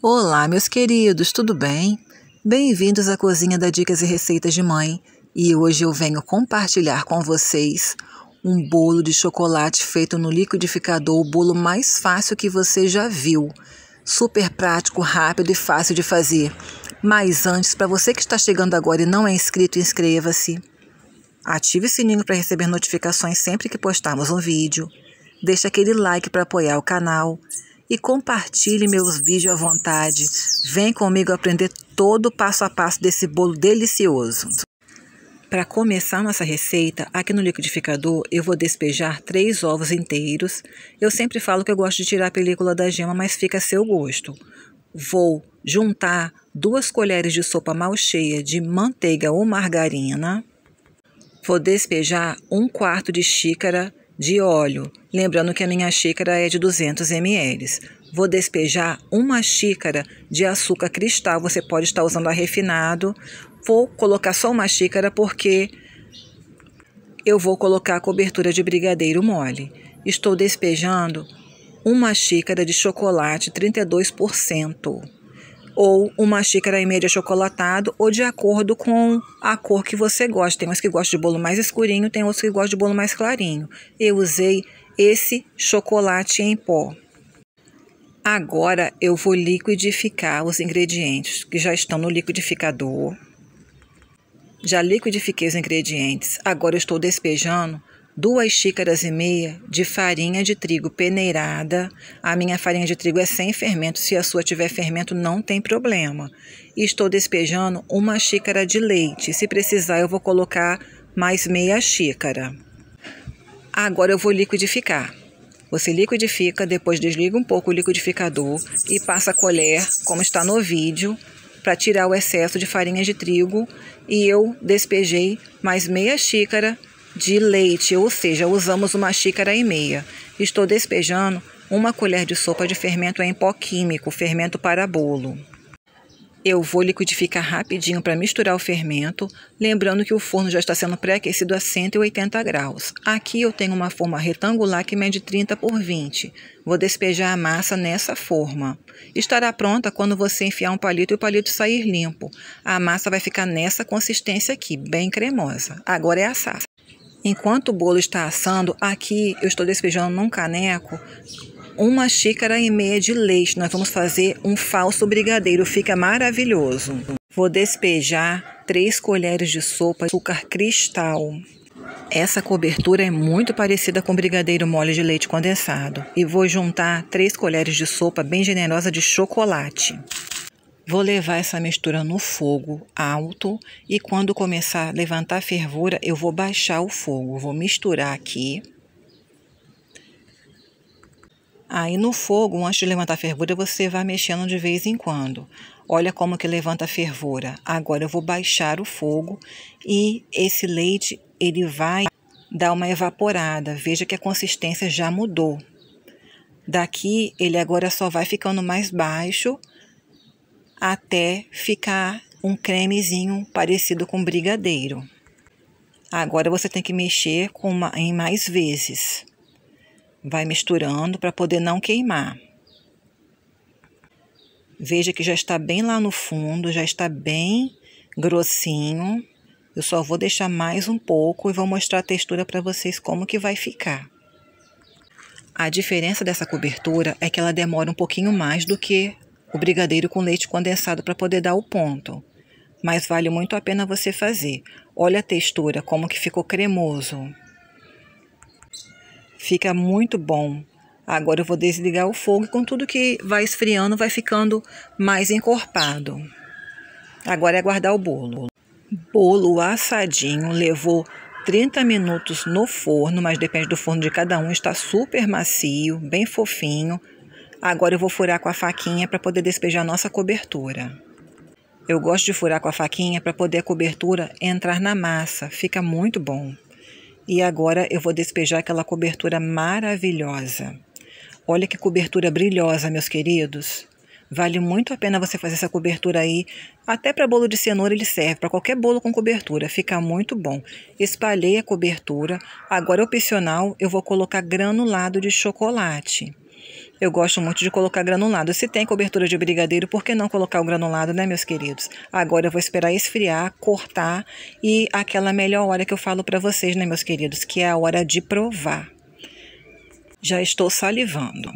Olá, meus queridos, tudo bem? Bem-vindos à Cozinha da Dicas e Receitas de Mãe. E hoje eu venho compartilhar com vocês um bolo de chocolate feito no liquidificador, o bolo mais fácil que você já viu. Super prático, rápido e fácil de fazer. Mas antes, para você que está chegando agora e não é inscrito, inscreva-se. Ative o sininho para receber notificações sempre que postarmos um vídeo. Deixe aquele like para apoiar o canal e compartilhe meus vídeos à vontade. Vem comigo aprender todo o passo a passo desse bolo delicioso. Para começar nossa receita, aqui no liquidificador eu vou despejar três ovos inteiros. Eu sempre falo que eu gosto de tirar a película da gema, mas fica a seu gosto. Vou juntar duas colheres de sopa mal cheia de manteiga ou margarina. Vou despejar um quarto de xícara de óleo, lembrando que a minha xícara é de 200 ml. Vou despejar uma xícara de açúcar cristal, você pode estar usando a refinado. Vou colocar só uma xícara porque eu vou colocar a cobertura de brigadeiro mole. Estou despejando uma xícara de chocolate 32% ou uma xícara e meia chocolatado, ou de acordo com a cor que você gosta. Tem uns que gostam de bolo mais escurinho, tem outros que gostam de bolo mais clarinho. Eu usei esse chocolate em pó. Agora eu vou liquidificar os ingredientes que já estão no liquidificador. Já liquidifiquei os ingredientes. Agora eu estou despejando duas xícaras e meia de farinha de trigo peneirada. A minha farinha de trigo é sem fermento, se a sua tiver fermento não tem problema. Estou despejando uma xícara de leite, se precisar eu vou colocar mais meia xícara. Agora eu vou liquidificar. Você liquidifica, depois desliga um pouco o liquidificador e passa a colher, como está no vídeo, para tirar o excesso de farinha de trigo. E eu despejei mais meia xícara de leite, ou seja, usamos uma xícara e meia. Estou despejando uma colher de sopa de fermento em pó químico, fermento para bolo. Eu vou liquidificar rapidinho para misturar o fermento, lembrando que o forno já está sendo pré-aquecido a 180 graus. Aqui eu tenho uma forma retangular que mede 30 por 20. Vou despejar a massa nessa forma. Estará pronta quando você enfiar um palito e o palito sair limpo. A massa vai ficar nessa consistência aqui, bem cremosa. Agora é assar. Enquanto o bolo está assando, aqui eu estou despejando num caneco uma xícara e meia de leite. Nós vamos fazer um falso brigadeiro, fica maravilhoso. Vou despejar três colheres de sopa de açúcar cristal. Essa cobertura é muito parecida com brigadeiro mole de leite condensado. E vou juntar três colheres de sopa bem generosa de chocolate. Vou levar essa mistura no fogo alto e quando começar a levantar a fervura, eu vou baixar o fogo. Vou misturar aqui. Aí no fogo, antes de levantar a fervura, você vai mexendo de vez em quando. Olha como que levanta a fervura. Agora eu vou baixar o fogo e esse leite ele vai dar uma evaporada. Veja que a consistência já mudou. Daqui ele agora só vai ficando mais baixo até ficar um cremezinho parecido com brigadeiro. Agora você tem que mexer com uma, em mais vezes. Vai misturando para poder não queimar. Veja que já está bem lá no fundo, já está bem grossinho. Eu só vou deixar mais um pouco e vou mostrar a textura para vocês como que vai ficar. A diferença dessa cobertura é que ela demora um pouquinho mais do que o brigadeiro com leite condensado para poder dar o ponto. Mas vale muito a pena você fazer. Olha a textura, como que ficou cremoso. Fica muito bom. Agora eu vou desligar o fogo e com tudo que vai esfriando vai ficando mais encorpado. Agora é guardar o bolo. Bolo assadinho levou 30 minutos no forno, mas depende do forno de cada um, está super macio, bem fofinho. Agora eu vou furar com a faquinha para poder despejar nossa cobertura. Eu gosto de furar com a faquinha para poder a cobertura entrar na massa, fica muito bom. E agora eu vou despejar aquela cobertura maravilhosa. Olha que cobertura brilhosa, meus queridos. Vale muito a pena você fazer essa cobertura aí. Até para bolo de cenoura ele serve, para qualquer bolo com cobertura, fica muito bom. Espalhei a cobertura. Agora opcional, eu vou colocar granulado de chocolate. Eu gosto muito de colocar granulado. Se tem cobertura de brigadeiro, por que não colocar o granulado, né, meus queridos? Agora eu vou esperar esfriar, cortar e aquela melhor hora que eu falo para vocês, né, meus queridos, que é a hora de provar. Já estou salivando.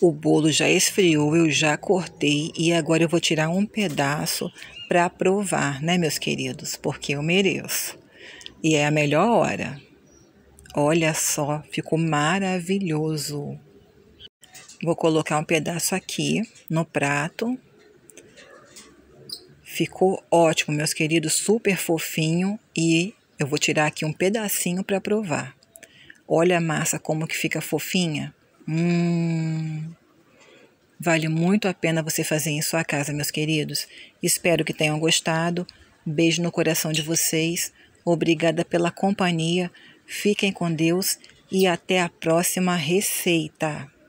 O bolo já esfriou, eu já cortei e agora eu vou tirar um pedaço para provar, né, meus queridos? Porque eu mereço. E é a melhor hora. Olha só, ficou maravilhoso. Vou colocar um pedaço aqui no prato. Ficou ótimo, meus queridos, super fofinho e eu vou tirar aqui um pedacinho para provar. Olha a massa como que fica fofinha. Hum. Vale muito a pena você fazer em sua casa, meus queridos. Espero que tenham gostado. Beijo no coração de vocês. Obrigada pela companhia. Fiquem com Deus e até a próxima receita.